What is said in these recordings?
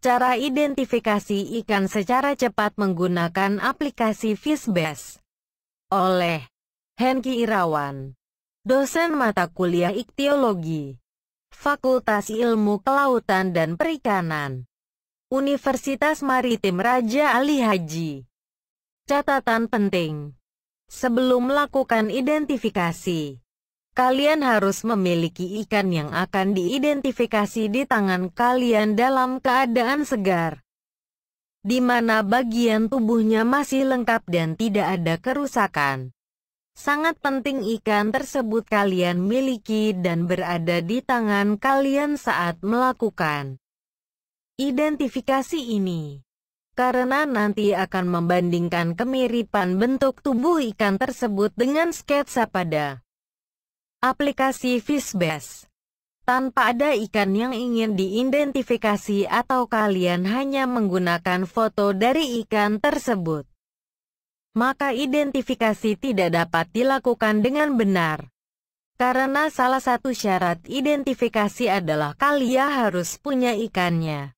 Cara identifikasi ikan secara cepat menggunakan aplikasi Fishbase. Oleh Henki Irawan, dosen mata kuliah Iktiologi, Fakultas Ilmu Kelautan dan Perikanan, Universitas Maritim Raja Ali Haji. Catatan penting. Sebelum melakukan identifikasi, kalian harus memiliki ikan yang akan diidentifikasi di tangan kalian dalam keadaan segar, di mana bagian tubuhnya masih lengkap dan tidak ada kerusakan. Sangat penting ikan tersebut kalian miliki dan berada di tangan kalian saat melakukan identifikasi ini. Karena nanti akan membandingkan kemiripan bentuk tubuh ikan tersebut dengan sketsa pada Aplikasi Fishbase tanpa ada ikan yang ingin diidentifikasi atau kalian hanya menggunakan foto dari ikan tersebut. Maka identifikasi tidak dapat dilakukan dengan benar. Karena salah satu syarat identifikasi adalah kalian harus punya ikannya.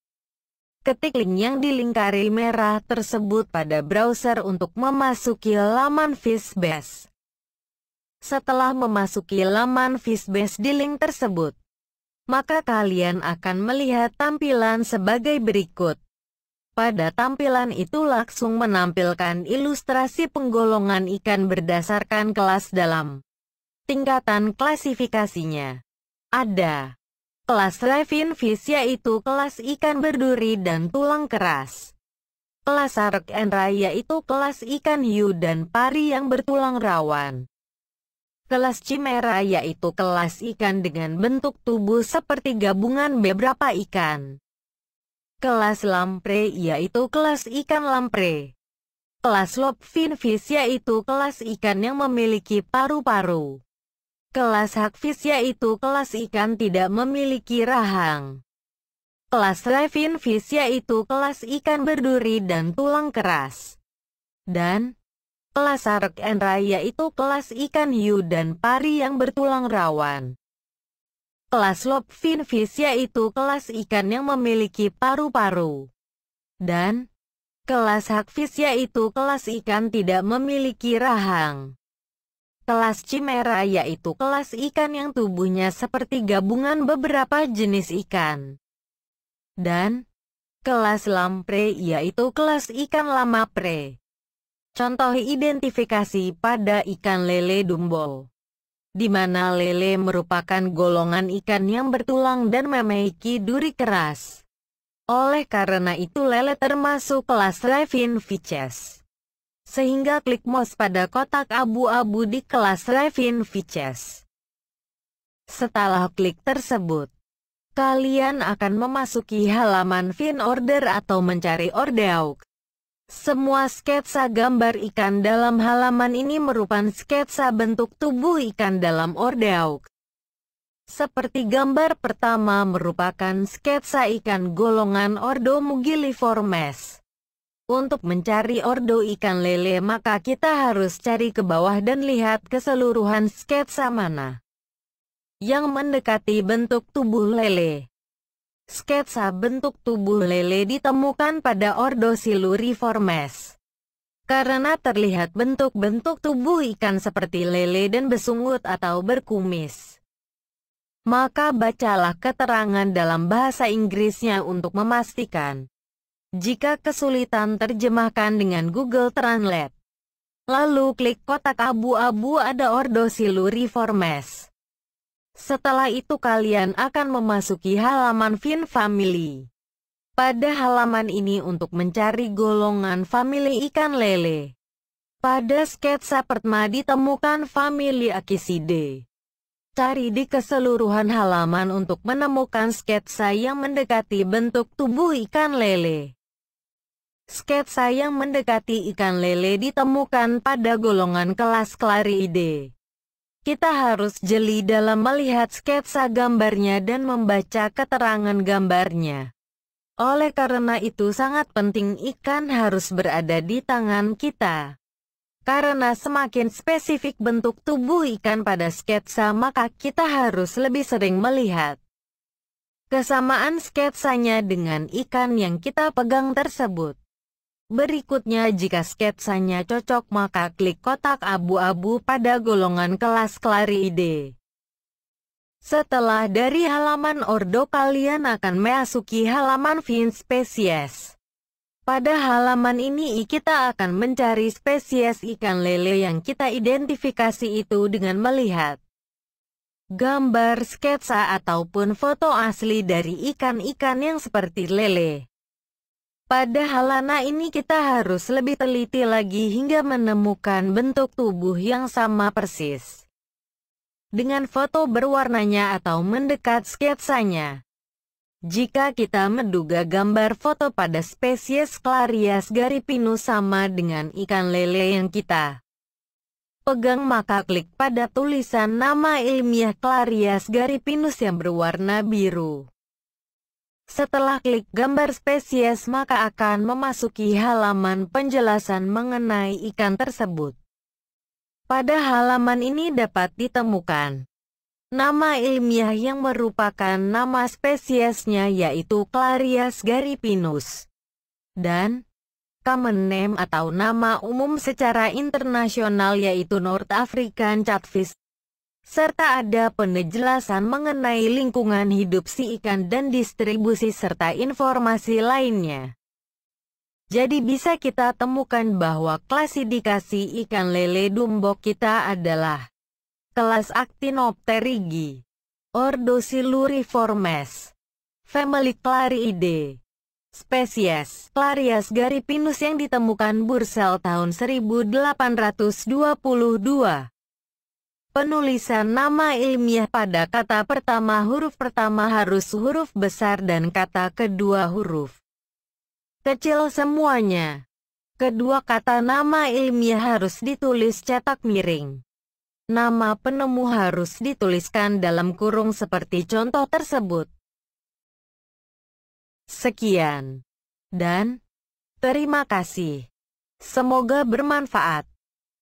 Ketik link yang dilingkari merah tersebut pada browser untuk memasuki laman Fishbase setelah memasuki laman Fishbase di link tersebut. Maka kalian akan melihat tampilan sebagai berikut. Pada tampilan itu langsung menampilkan ilustrasi penggolongan ikan berdasarkan kelas dalam tingkatan klasifikasinya. Ada kelas Raven Fish yaitu kelas ikan berduri dan tulang keras. Kelas Ark Ray yaitu kelas ikan hiu dan pari yang bertulang rawan. Kelas Cimera yaitu kelas ikan dengan bentuk tubuh seperti gabungan beberapa ikan. Kelas Lampre yaitu kelas ikan lampre. Kelas Lobfinfish yaitu kelas ikan yang memiliki paru-paru. Kelas Hakfish yaitu kelas ikan tidak memiliki rahang. Kelas Levinfish yaitu kelas ikan berduri dan tulang keras. Dan, Kelas Sark and Raya itu kelas ikan hiu dan pari yang bertulang rawan. Kelas Lobfin Fish yaitu kelas ikan yang memiliki paru-paru. Dan, kelas Hagfish yaitu kelas ikan tidak memiliki rahang. Kelas Chimera yaitu kelas ikan yang tubuhnya seperti gabungan beberapa jenis ikan. Dan, kelas Lamprey yaitu kelas ikan lama pre. Contoh identifikasi pada ikan lele dumbo, di mana lele merupakan golongan ikan yang bertulang dan memiliki duri keras. Oleh karena itu lele termasuk kelas Ravinvices. Sehingga klik mouse pada kotak abu-abu di kelas Ravinvices. Setelah klik tersebut, kalian akan memasuki halaman fin order atau mencari order. Semua sketsa gambar ikan dalam halaman ini merupakan sketsa bentuk tubuh ikan dalam ordeaux. Seperti gambar pertama merupakan sketsa ikan golongan Ordo mugiliformes. Untuk mencari ordo ikan lele maka kita harus cari ke bawah dan lihat keseluruhan sketsa mana yang mendekati bentuk tubuh lele. Sketsa bentuk tubuh lele ditemukan pada Ordo siluriformes. Karena terlihat bentuk-bentuk tubuh ikan seperti lele dan besungut atau berkumis. Maka bacalah keterangan dalam bahasa Inggrisnya untuk memastikan. Jika kesulitan terjemahkan dengan Google Translate. Lalu klik kotak abu-abu ada Ordo siluriformes. Setelah itu kalian akan memasuki halaman Fin Family. Pada halaman ini untuk mencari golongan family ikan lele. Pada sketsa pertama ditemukan family Akiside. Cari di keseluruhan halaman untuk menemukan sketsa yang mendekati bentuk tubuh ikan lele. Sketsa yang mendekati ikan lele ditemukan pada golongan kelas Clariidae kita harus jeli dalam melihat sketsa gambarnya dan membaca keterangan gambarnya. Oleh karena itu sangat penting ikan harus berada di tangan kita. Karena semakin spesifik bentuk tubuh ikan pada sketsa maka kita harus lebih sering melihat kesamaan sketsanya dengan ikan yang kita pegang tersebut. Berikutnya jika sketsanya cocok maka klik kotak abu-abu pada golongan kelas ID. Setelah dari halaman Ordo kalian akan memasuki halaman Fin Spesies. Pada halaman ini kita akan mencari spesies ikan lele yang kita identifikasi itu dengan melihat gambar sketsa ataupun foto asli dari ikan-ikan yang seperti lele. Pada halana ini kita harus lebih teliti lagi hingga menemukan bentuk tubuh yang sama persis dengan foto berwarnanya atau mendekat sketsanya. Jika kita menduga gambar foto pada spesies Clarias garipinus sama dengan ikan lele yang kita pegang maka klik pada tulisan nama ilmiah Clarias garipinus yang berwarna biru. Setelah klik gambar spesies maka akan memasuki halaman penjelasan mengenai ikan tersebut. Pada halaman ini dapat ditemukan nama ilmiah yang merupakan nama spesiesnya yaitu Clarias garipinus dan common name atau nama umum secara internasional yaitu North African Catfish serta ada penjelasan mengenai lingkungan hidup si ikan dan distribusi serta informasi lainnya. Jadi bisa kita temukan bahwa klasifikasi ikan lele dumbo kita adalah kelas Actinopterygii, ordo Siluriformes, family Clariidae, spesies Clarias garipinus yang ditemukan Bursel tahun 1822. Penulisan nama ilmiah pada kata pertama huruf pertama harus huruf besar dan kata kedua huruf kecil semuanya. Kedua kata nama ilmiah harus ditulis cetak miring. Nama penemu harus dituliskan dalam kurung seperti contoh tersebut. Sekian. Dan terima kasih. Semoga bermanfaat.